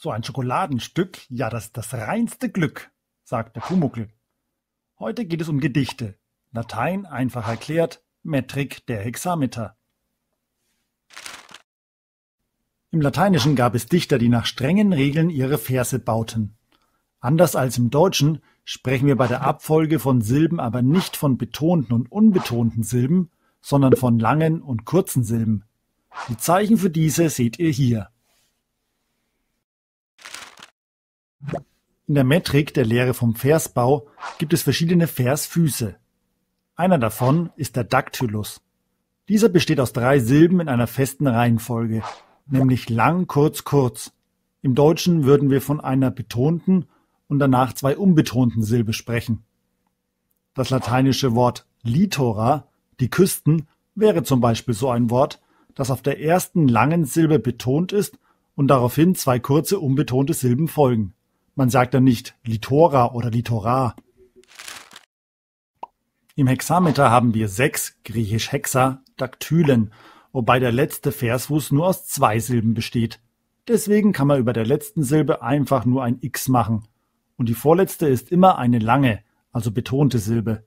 So ein Schokoladenstück, ja, das ist das reinste Glück, sagt der Pumuckl. Heute geht es um Gedichte. Latein einfach erklärt, Metrik der Hexameter. Im Lateinischen gab es Dichter, die nach strengen Regeln ihre Verse bauten. Anders als im Deutschen sprechen wir bei der Abfolge von Silben aber nicht von betonten und unbetonten Silben, sondern von langen und kurzen Silben. Die Zeichen für diese seht ihr hier. In der Metrik der Lehre vom Versbau gibt es verschiedene Versfüße. Einer davon ist der Daktylus. Dieser besteht aus drei Silben in einer festen Reihenfolge, nämlich lang, kurz, kurz. Im Deutschen würden wir von einer betonten und danach zwei unbetonten Silbe sprechen. Das lateinische Wort litora, die Küsten, wäre zum Beispiel so ein Wort, das auf der ersten langen Silbe betont ist und daraufhin zwei kurze unbetonte Silben folgen. Man sagt dann nicht Litora oder Litora. Im Hexameter haben wir sechs, griechisch Hexa, Daktylen, wobei der letzte Versfuß nur aus zwei Silben besteht. Deswegen kann man über der letzten Silbe einfach nur ein X machen. Und die vorletzte ist immer eine lange, also betonte Silbe.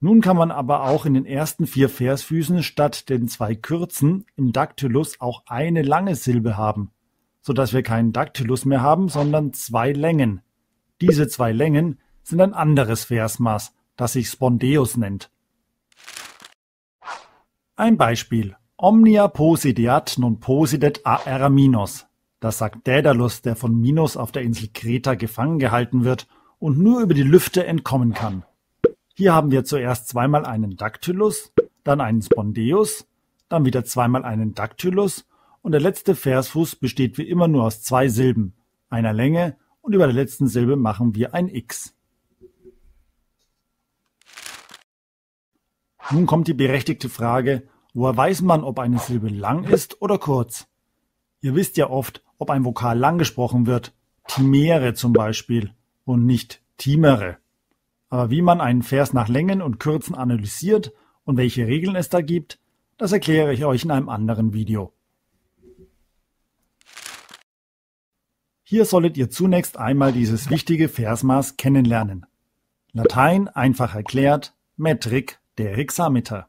Nun kann man aber auch in den ersten vier Versfüßen statt den zwei kürzen im Daktylus auch eine lange Silbe haben sodass wir keinen Dactylus mehr haben, sondern zwei Längen. Diese zwei Längen sind ein anderes Versmaß, das sich Spondeus nennt. Ein Beispiel. Omnia posideat non posidet aera minus. Das sagt Daedalus, der von Minos auf der Insel Kreta gefangen gehalten wird und nur über die Lüfte entkommen kann. Hier haben wir zuerst zweimal einen Dactylus, dann einen Spondeus, dann wieder zweimal einen Dactylus und der letzte Versfuß besteht wie immer nur aus zwei Silben, einer Länge und über der letzten Silbe machen wir ein X. Nun kommt die berechtigte Frage, woher weiß man, ob eine Silbe lang ist oder kurz? Ihr wisst ja oft, ob ein Vokal lang gesprochen wird, timere zum Beispiel und nicht timere. Aber wie man einen Vers nach Längen und Kürzen analysiert und welche Regeln es da gibt, das erkläre ich euch in einem anderen Video. Hier solltet ihr zunächst einmal dieses wichtige Versmaß kennenlernen: Latein einfach erklärt, Metrik der Hexameter.